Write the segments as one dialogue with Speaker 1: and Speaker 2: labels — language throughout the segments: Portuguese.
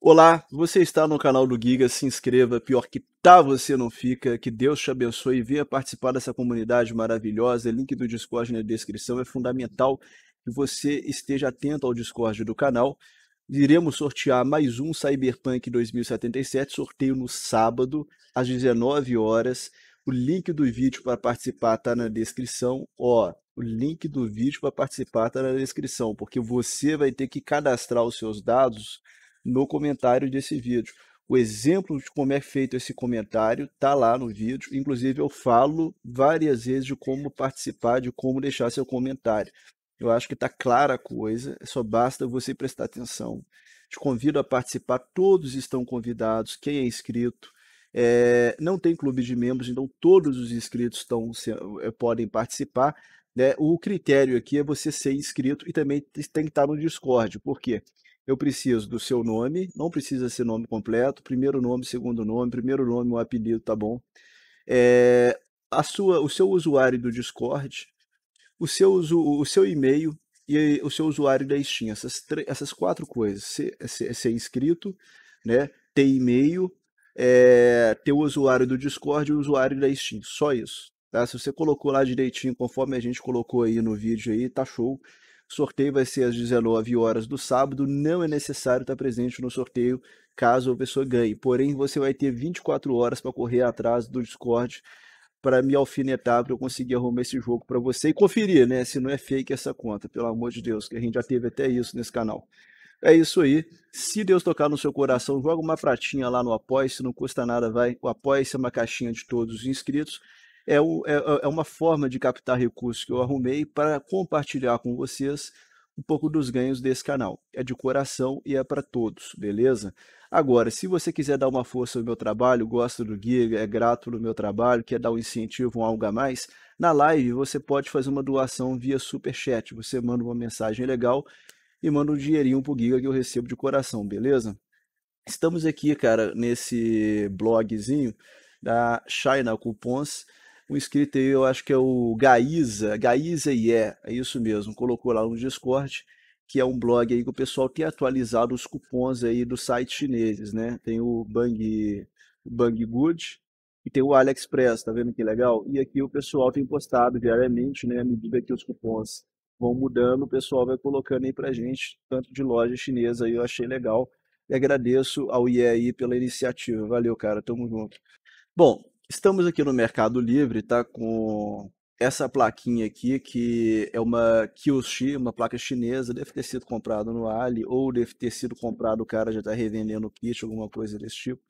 Speaker 1: Olá, você está no canal do Giga, se inscreva, pior que tá você não fica, que Deus te abençoe e venha participar dessa comunidade maravilhosa, link do Discord na descrição, é fundamental que você esteja atento ao Discord do canal. Iremos sortear mais um Cyberpunk 2077, sorteio no sábado, às 19 horas. O link do vídeo para participar está na descrição, ó, o link do vídeo para participar está na descrição, porque você vai ter que cadastrar os seus dados no comentário desse vídeo. O exemplo de como é feito esse comentário está lá no vídeo. Inclusive, eu falo várias vezes de como participar, de como deixar seu comentário. Eu acho que está clara a coisa, só basta você prestar atenção. Te convido a participar, todos estão convidados, quem é inscrito. É, não tem clube de membros, então todos os inscritos estão, eh, podem participar. Né? O critério aqui é você ser inscrito e também tem que estar no Discord. Por quê? eu preciso do seu nome, não precisa ser nome completo, primeiro nome, segundo nome, primeiro nome, o apelido, tá bom? É, a sua, o seu usuário do Discord, o seu, o seu e-mail e o seu usuário da Steam. Essas, essas quatro coisas. Ser, ser, ser inscrito, né? ter e-mail, é, ter o usuário do Discord e o usuário da Steam. Só isso. Tá? Se você colocou lá direitinho, conforme a gente colocou aí no vídeo aí, tá show sorteio vai ser às 19 horas do sábado. Não é necessário estar presente no sorteio caso a pessoa ganhe. Porém, você vai ter 24 horas para correr atrás do Discord para me alfinetar para eu conseguir arrumar esse jogo para você e conferir, né? Se não é fake essa conta, pelo amor de Deus, que a gente já teve até isso nesse canal. É isso aí. Se Deus tocar no seu coração, joga uma pratinha lá no Apoia-se, não custa nada, vai. O Apoia-se é uma caixinha de todos os inscritos. É, é, é, é uma forma de captar recursos que eu arrumei para compartilhar com vocês um pouco dos ganhos desse canal. É de coração e é para todos, beleza? Agora, se você quiser dar uma força no meu trabalho, gosta do guia, é grato no meu trabalho, quer dar um incentivo, um algo a mais, na live você pode fazer uma doação via superchat. Você manda uma mensagem legal e manda um dinheirinho pro Giga que eu recebo de coração, beleza? Estamos aqui, cara, nesse blogzinho da China Cupons um inscrito aí, eu acho que é o Gaiza, Gaiza e yeah, é, é isso mesmo, colocou lá no Discord, que é um blog aí que o pessoal tem atualizado os cupons aí dos sites chineses, né? Tem o Bang, Bang Good e tem o AliExpress, tá vendo que legal? E aqui o pessoal tem postado diariamente, né? À medida que os cupons vão mudando, o pessoal vai colocando aí pra gente, tanto de loja chinesa aí, eu achei legal. E agradeço ao IEI pela iniciativa. Valeu, cara. Tamo junto. Bom, Estamos aqui no Mercado Livre, tá? Com essa plaquinha aqui, que é uma Kyushi, uma placa chinesa, deve ter sido comprado no Ali, ou deve ter sido comprado, o cara já está revendendo o kit, alguma coisa desse tipo.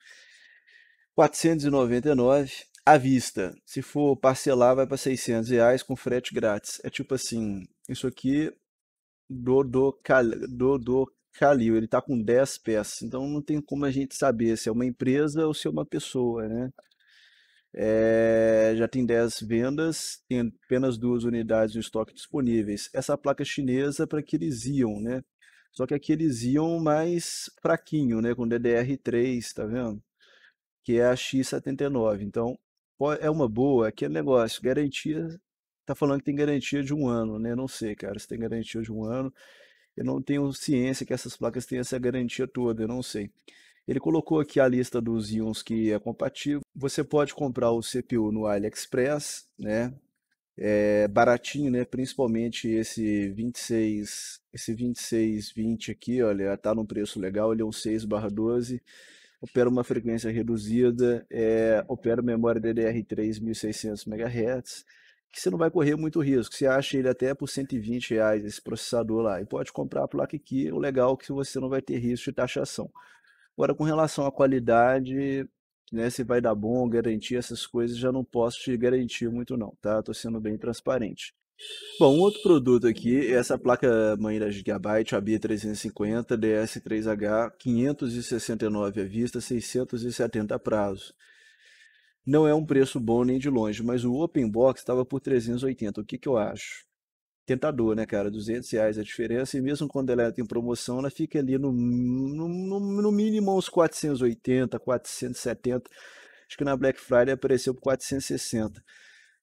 Speaker 1: 499 à vista. Se for parcelar, vai para 600 reais com frete grátis. É tipo assim, isso aqui do do cal, do, do Calil, ele tá com 10 peças, então não tem como a gente saber se é uma empresa ou se é uma pessoa, né? É, já tem 10 vendas, tem apenas duas unidades no estoque disponíveis. Essa placa chinesa é para que eles iam, né? Só que aqui eles iam mais fraquinho, né? Com DDR3, tá vendo? Que é a X79. Então, é uma boa, é aquele negócio, garantia. Tá falando que tem garantia de um ano, né? Não sei, cara, se tem garantia de um ano. Eu não tenho ciência que essas placas têm essa garantia toda, eu não sei. Ele colocou aqui a lista dos íons que é compatível. Você pode comprar o CPU no AliExpress, né? É baratinho, né? Principalmente esse 26, esse 2620 aqui, olha, tá num preço legal, ele é um 6/12 opera uma frequência reduzida, é, opera memória DDR3 1600 MHz, que você não vai correr muito risco. Você acha ele até por 120 reais esse processador lá e pode comprar a placa aqui, o legal é que você não vai ter risco de taxação. Agora, com relação à qualidade, né, se vai dar bom, garantir essas coisas, já não posso te garantir muito não, tá? Tô sendo bem transparente. Bom, um outro produto aqui é essa placa mãe da Gigabyte, a B350 DS3H 569 à vista, 670 a prazo. Não é um preço bom nem de longe, mas o Open Box estava por 380. O que, que eu acho? tentador, né, cara? 200 reais é a diferença, e mesmo quando ela tem promoção, ela fica ali no, no, no mínimo uns 480, 470. Acho que na Black Friday apareceu por 460.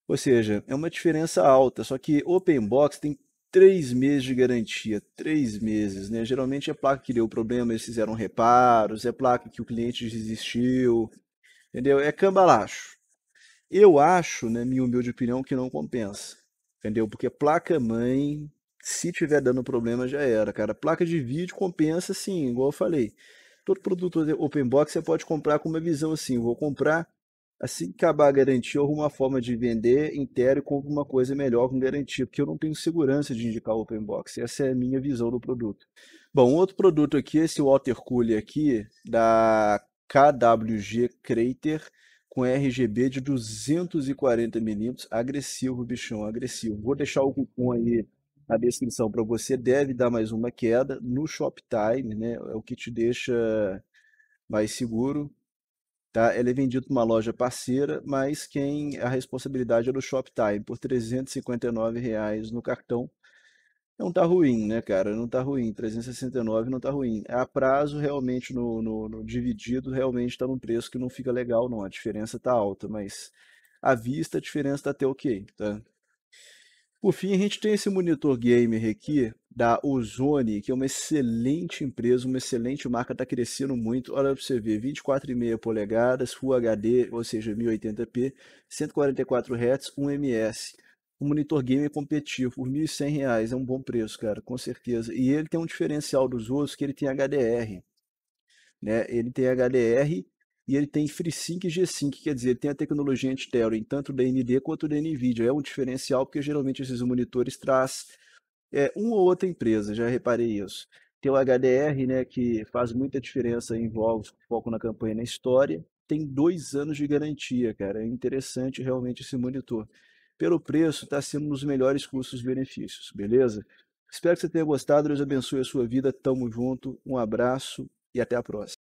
Speaker 1: Ou seja, é uma diferença alta, só que Open Box tem três meses de garantia, três meses, né? Geralmente é placa que deu problema, eles fizeram reparos, é placa que o cliente desistiu, entendeu? É cambalacho. Eu acho, né, minha humilde opinião, que não compensa. Entendeu? Porque placa-mãe, se tiver dando problema, já era, cara. Placa de vídeo compensa, sim, igual eu falei. Todo produto open box você pode comprar com uma visão assim, vou comprar assim que acabar a garantia, alguma forma de vender inteiro com alguma coisa melhor com garantia, porque eu não tenho segurança de indicar open box. Essa é a minha visão do produto. Bom, outro produto aqui, esse water cooler aqui da KWG Crater, com RGB de 240 milímetros, agressivo, bichão, agressivo. Vou deixar o cupom aí na descrição para você, deve dar mais uma queda no Shoptime, né? É o que te deixa mais seguro, tá? Ela é vendida uma loja parceira, mas quem a responsabilidade é do Shoptime por R$ 359 reais no cartão não tá ruim, né, cara? Não tá ruim. 369 não tá ruim. A prazo, realmente, no, no, no dividido, realmente tá num preço que não fica legal, não. A diferença tá alta, mas à vista a diferença tá até ok, tá? Por fim, a gente tem esse monitor gamer aqui da Ozone, que é uma excelente empresa, uma excelente marca, está crescendo muito. Olha para você ver, 24,5 polegadas, Full HD, ou seja, 1080p, 144 Hz, 1 ms o monitor gamer competitivo por R$ reais é um bom preço, cara, com certeza. E ele tem um diferencial dos outros que ele tem HDR, né? Ele tem HDR e ele tem FreeSync e G-Sync, quer dizer, ele tem a tecnologia anti-tearing, tanto da AMD quanto da NVIDIA. É um diferencial porque geralmente esses monitores traz é, uma ou outra empresa, já reparei isso. Tem o HDR, né, que faz muita diferença, envolve foco na campanha e na história. Tem dois anos de garantia, cara. É interessante realmente esse monitor pelo preço, está sendo um dos melhores custos-benefícios, beleza? Espero que você tenha gostado, Deus abençoe a sua vida, tamo junto, um abraço e até a próxima.